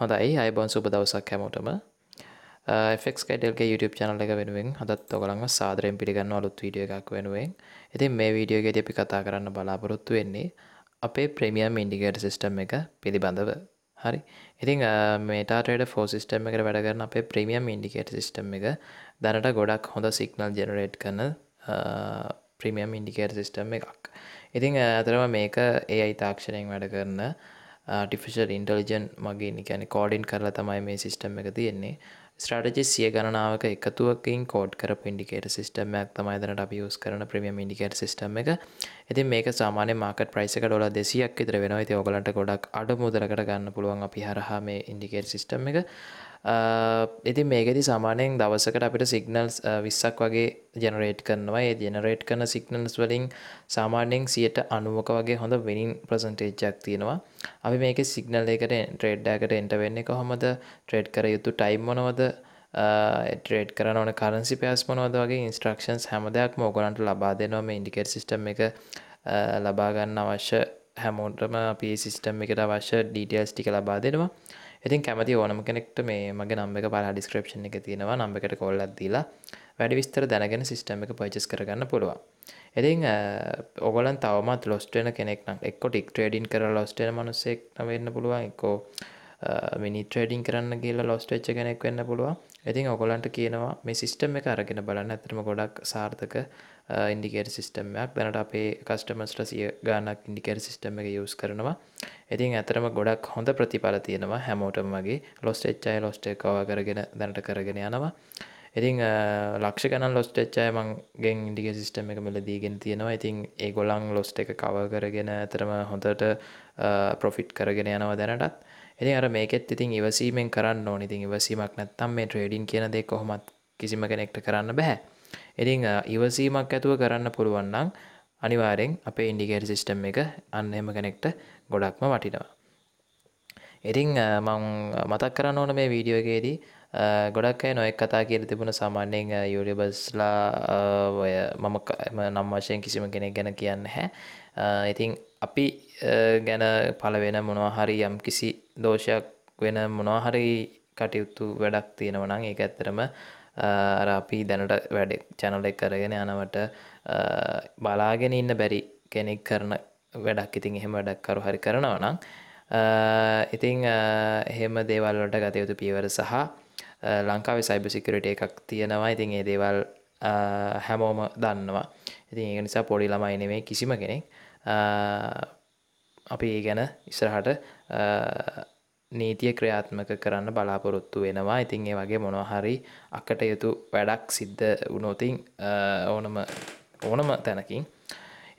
හොඳයි අයිබන් සුප දවසක් හැමෝටම ෆෙක් කඩල්ගේ YouTube චනල එක වෙනුවෙන් හදත් ඔගලන්ව සාදරයෙන් පිළිගන්න අලුත් වීඩිය එකක් වෙනුවෙන් ඉතින් මේ වීඩියෝගේ අපි කතා කරන්න බලාපොරොත්තු වෙන්නේ අපේ ප්‍රමියම් ඉන්ඩිගේට සිිස්ටම් එක පිළිබඳව හරි ඉතිං මේටාටේඩ ෆෝ සිිස්ටම් එකට වැඩගන්න අපේ ප්‍රමියම් ඉන්ඩිකේට සිිස්ටම් එක දැනට ගොඩක් හොඳ සිගනල් ජෙනරේට් කරන ප්‍රමියම් ඉන්ඩිකේට සිිස්ටම් එකක් ඉතිං ඇතරම මේක ඒ අයි තාක්ෂණයෙන් වැඩ කරන්න ටිෆිෂල් ඉන්ටලිජන් මගේ නිකැන කෝඩින් කරලා තමයි මේ සිිස්ටම් එක තියෙන්නේ ස්ටාටජි සිය ගණනාවක එකතුවකින් කෝඩ් කර පින්ඩිකේට සිිටමයක් තමයි දනට අපියස් කරන ප්‍රමියම් ඉඩිකට සිිටම් එක ඇති මේක සාමාන මාකට ප්‍රයිසක ොල දෙසියක් ඉතර වෙනවා ති ඔගලට ගොඩක් අඩ මුදරකට ගන්න පුළුවන් අපි හරහා මේ ඉන්ඩිකේට සිිටම් එක ඉතින් මේකෙති සාමානයෙන් දවසකට අපිට සිගනල්ස් විස්සක් වගේ ජනරේට් කරනවා ඒ ජනරේට් කරන සිගනල්ස් වලින් සාමාන්‍යයෙන් සියට අනුවක වගේ හොඳ වෙනින් ප්‍රසන්ටේච්චක් තියෙනවා අපි මේක සිගනල් එකට ට්‍රේඩ්ඩාකට එන්ටවෙන්නේ කොහොමද ට්‍රේඩ් කර යුතු ටයිම් මොනවද ට්‍රේඩ් කරන ඕන කරන්සි පයස් මොනවද වගේ ඉන්ස්ට්‍රක්ෂන්ස් හැම දෙයක් මෝගලන්ට ලබා දෙනවා මේ ඉන්ඩිකෙට සිිටම් එක ලබාගන්න අවශ්‍ය හැමෝටම අපි සිිස්ටම් එකට අවශ්‍ය ඩීටල්ස් ටික ලබා දෙනවා ඉතින් කැමති ඕනම කෙනෙක්ට මේ මගේ නම්බ එක පලා ඩිස්ක්‍රපෂණ එක තියෙනවා නම්බකට කොල්ලක්දීලා වැඩි විස්තර දැනගෙන සිිටම එක පයිචස් කරගන්න පුළුවන් ඉතින් ඔගලන් තවමත් ලොස්ටන කෙනෙක් නම් එක්කො ටික් ට්‍රේඩින් කර ලොස්ටන මනුසෙක් වෙන්න පුළුවන් එකෝ මිනි ට්‍රේඩින් කරන්න කියලා ලොස්ටච්ච කෙනෙක් වෙන්න පුළුවන් ඉතින් ඔගොලන්ට කියනවා මේ සිිස්ටම් එක අරගෙන බලන්න ඇතරම ගොඩක් සාර්ථක ඉන්ඩිකේට සිිස්ටම්මයක් දැනට අපේ කස්ටමස්ට සිය ගානක් ඉන්ඩිකේට සිිටම එක යස් කරනවා ඉතින් ඇතරම ගොඩක් හොඳ ප්‍රතිඵල තියෙනවා හැමෝටම වගේ ලොස්ටච්චයි ලොස්ටේ කව කරගෙන දැනට කරගෙන යනවා ඉතිං ලක්ෂ කන ලොස්ටච්චය මංගෙන් ඉන්ඩික සිිටම එක මෙලදීගෙන තියෙනවා ඉතින් ඒ ගොලන් ලොස්ට එක කව කරගෙන ඇතරම හොඳට පොෆිට් කරගෙන යනවා දැනටත් ඉතින් අර මේකෙත් ඉතින් ඉවසීමෙන් කරන්න ඕනිතින් ඉවසීමක් නැත්තම් මේ ට්‍රේඩින් කියනදේ කොහොමත් කිසිම කෙනෙක්ට කරන්න බැහැ ඉතින් ඉවසීමක් ඇතුව කරන්න පුළුවන් නම් අනිවාර්යෙන් අපේ ඉන්ඩිකේටර් සිස්ටම් එක අන්න එහෙම කෙනෙක්ට ගොඩක්ම වටිනවා. ඉතින් මං මතක් කරන්න ඕන මේ වීඩියෝ එකේදී ගොඩක් අය නොයෙක් කතා කියල තිබුණ සාමාන්‍යයෙන් යුඩිබස්ලා ඔය මම නම් වශයෙන් කිසිම කෙනෙක් ගැන කියන්න හැ ඉතින් අපි ගැන පලවෙන මොනවාහරි යම් කිසි දෝෂයක් වෙන මොනවාහරි කටයුතු වැඩක් තියෙනවනම් ඒ ඇත්තරම අර අපි දැනට වැඩ චැනල එක කරගෙන යනවට බලාගෙන ඉන්න බැරි කෙනෙක් කරන වැඩක් ඉතින් එහෙම වැඩක්කරු හරි කරනවා නම් ඉතිං එහෙම දේවල්ලට ගතයුතු පීවර සහ ලංකාවේ සයිබ සිකරට එකක් තියෙනවා ඉතින් ඒ දේවල් හැමෝම දන්නවා ඉතින් ඒ නිසා පොඩි ළමයි නෙමේ කිසිම කෙනෙක් අපි ඒ ගැන ඉස්සරහට නීතිය ක්‍රියාත්මක කරන්න බලාපොරොත්තු වෙනවා ඉතින් ඒ වගේ මොනොහරි අකටයුතු වැඩක් සිද්ධ වුණෝතින් ඕනම ඕනම තැනකින්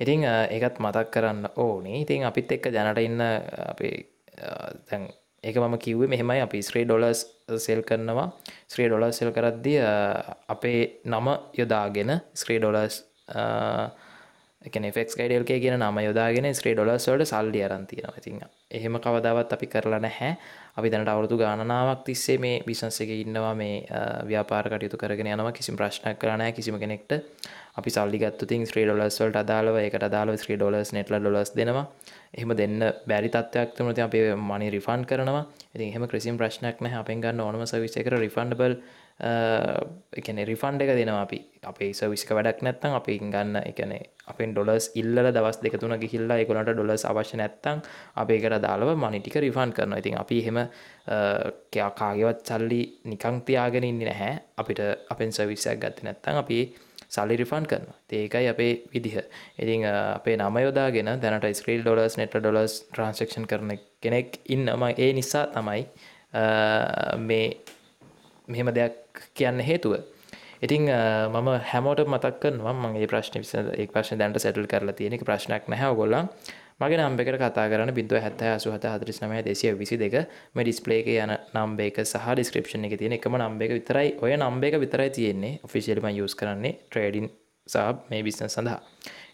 ඉතිං ඒකත් මතක් කරන්න ඕනේ ඉතින් අපිත් එක්ක ජනට ඉන්න අපේ තැන් ඒක මම කිව්වේ මෙහෙමයි අපි ස්ත්‍රී ඩොලස් සෙල් කරනවා ස්ත්‍රී ඩොලස් සෙල් කරද්දි අපේ නම යොදාගෙන ස්ක්‍රී ඩොලස් එකන ෆෙක් ඩල්ක කියෙන නම යොදාගෙන ස්ක්‍රේ ඩොලස්වට සල්ලි අරන්තියෙන ඉතින් එහෙම කවදාවත් අපි කරලා නැහැ අපි දැනට අවුරුදු ගණනාවක් තිස්සේ මේ බිසන්ස එක ඉන්නවා මේ ව්‍යාපාර කටයුතු කරගෙන යනවා කිසි ප්‍රශ්න කරනෑ කිසිම කෙනෙක්ට අපි සල්ලිගත් තින් ස්ත්‍රී ඩොලස්වලට අදාලව එක අදාලව ස්ත්‍රී ඩොලස් නෙට්ල ඩොලස් දෙනවා එහෙම දෙන්න බැරි තත්වයක් තුමති අපේ මනි රිෆන් කරනවා ඉතින් එහෙම කිසිම ප්‍රශ්නයක් නැහැ අපෙන් ගන්න ඕනම සවිසයකර රිෆන්ඩබල් එකන රිෆන්ඩ එක දෙනවා අපි අපේ සවිස්ක වැඩක් නැත්තම් අපි ගන්න එකනේ අපෙන් ඩොලස් ඉල්ල දවස් දෙකතුන ගිහිල්ලා එකොලට ඩොලස් අවශ්‍ය නැත්තං අප එකට දාලව මනිටික රිෆන් කරන ඉතින් අපි හෙම කාගවත් සල්ලි නිකං තියාගෙන ඉන්න නැහැ අපිට අපෙන් සවිස්සයක් ගත්ත නැත්තං අපි සල්ලි රිෆන් කරන ඒකයි අපේ විදිහ ඉතින් අපේ නම යොදාගෙන දැනට Skrill dollars net dollars transaction කරන කෙනෙක් ඉන්නම ඒ නිසා තමයි මේ මෙහෙම දෙයක් කියන්න හේතුව ඉතිං මම හැමෝට මතක්කනවා මගේ ප්‍රශ්න විස ඒ ප්‍රශ්න දැන්ට සැටල් කරලා තියෙනෙ ප්‍රශ්නයක් නැහැ ගොල්ලන් මගේ නම්බෙකට කතා කරන බිදුව හැත්තෑ අසුහත හතරිස් නමය දෙසිය විසි දෙක මේ ඩිස්පලේක යන නම්බේක සහ ඩිස්ක්‍රපෂණ එක තියෙන එකම නම්බේක විතරයි ඔය නම්බේක විතරයි තියෙන්නේ ෆිසිල්ම යස් කරන්නේ ට්‍රේඩින් සාබ් මේ බිස්න සඳහා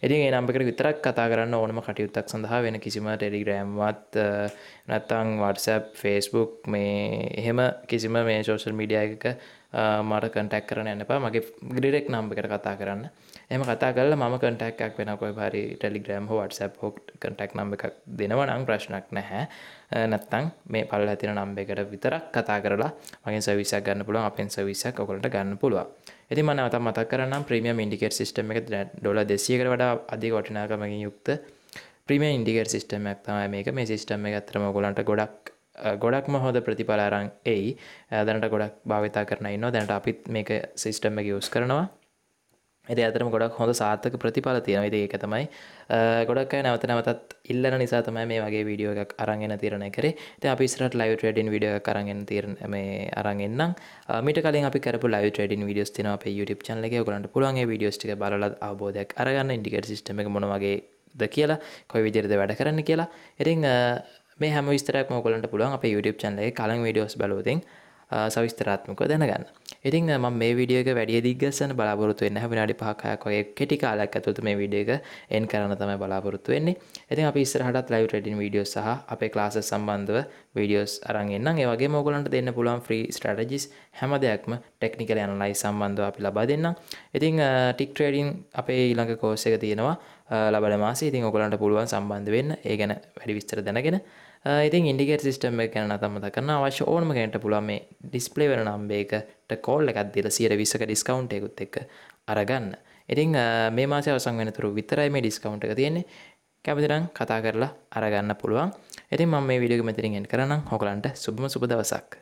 එතින් ඒ නම්පකට විතරක් කතා කරන්න ඕනම කටයුත්තක් සඳහා වෙන කිසිම ටෙලිග්‍රෑම්වත් නැත්තං වටසැප් ෆේස්බුක් මේ එහෙම කිසිම මේ සෝෂල් මීඩිය එක මට කටක් කරන එන්නපා මගේ ග්‍රිරෙක් නම්පකට කතා කරන්න එම කතා කල ම කටක්ක් වෙනකොයි හරි ටෙලිග්‍රම් හෝ වටසප් හෝ කටක් නම් එකක් දෙනව නම් ප්‍රශ්නක් නැහැ නැත්තං මේ පල්ල ඇතින නම්බෙකට විතරක් කතා කරලා මගේ සවිසක් ගන්න පුළුවන් අපෙන් සවිසක් ඔකොලට ගන්න පුළුව ඇති මනවත මතක් කරනම් ප්‍රමියම් ඉන්ඩිකෙට සිටම එක ඩොල දෙසියකට වඩා අධි වටිනාකමකින් යුක්ත ප්‍රීම ඉන්ඩිකර් සිටමක් තමයි මේක මේ සිිටම එක අතරම ගොලන්ට ගොඩක් ගොඩක්ම හොද ප්‍රතිඵලාරං එයි ඇදනට ගොඩක් භාවිතා කරන ඉන්න දැනට අපිත් මේක සිිස්ටම්ම යස් කරනවා ඇති අතරම ගොඩක් හොඳ සාර්ථක ප්‍රතිඵල තියෙන ඉති එක තමයි ගොඩක් නැවත නැවතත් ඉල්ලන නිසා තමයි මේ වගේ වීඩියෝ එකක් අරගෙන තිරණ කරේ ති අපි ස්රට ලයිව ටඩින් විඩිය කරගෙන තිරන මේ අරගෙන්න්නම් මිට කලින් අපි කරපු ලයිව ටඩින් විඩියස් තින අප YouTube චන්ල එක ගොලන්ට පුළුවන් විඩියෝස්ටි බලද අවබෝධයක් අරගන්න ඉන්ඩිකට සිිටම එක මොනවගේ ද කියලා කොයි විදිරිද වැඩ කරන්න කියලා එරිං මේ හැම විස්තරක් මොකලට පුළුවන් අප YouTube චන්ලේ කලන් විඩියෝස් බලෝතින් සවිස්තරාත්මක දැනගන්න ඉතින් ම මේ විඩියක වැඩිය දිගසන බලාපොරත්තු වෙන්න විනාඩි පහකයක් වගේ කෙටි කාලයක් ඇතුතු මේ විඩියක එන් කරන තම බලාපොරත්තු වෙන්නේ ඉතින් අපි ස්රහටත් ලයිව රෙඩින් වීඩියෝ සහ අපේ ක්ලාස සම්බන්ධව වීඩියෝස් අරන්න්න ඒවගේ මෝගලන්ට දෙන්න පුළුවන් ්‍රී ස්ටරජිස් හැම දෙයක්ම ටෙක්නිකල යනලයි සම්බන්ධව අපි ලබා දෙන්න ඉතිං ටික් ට්‍රේඩින් අපේ ඊළඟ කෝසක තියෙනවා ලබල මාසේ ඉතින් ඔගලන්ට පුළුවන් සම්බන්ධ වෙන්න ඒ ගැන වැඩි විස්තර දැනගෙන ඉතින් ඉන්ඩිගේට සිිටම් එක ගැන තම කරන්න අවශ්‍ය ඕනම ගැට පුලම මේ ඩිස්පලේ වෙන නම්බේකට කෝල් එකක් දිල සියට විසක ඩිස්කවන්්යකුත් එක් අරගන්න ඉතින් මේ මාසය අවසන් වෙනතුරු විතරයි මේ ඩිස්කවන්් එක තියෙන්නේ කැපතිරං කතා කරලා අරගන්න පුළුවන් ඉතින් මම මේ විඩියග මෙතිරින් එෙන් කරන්න හොකලන්ට සුබම සුබදවසක්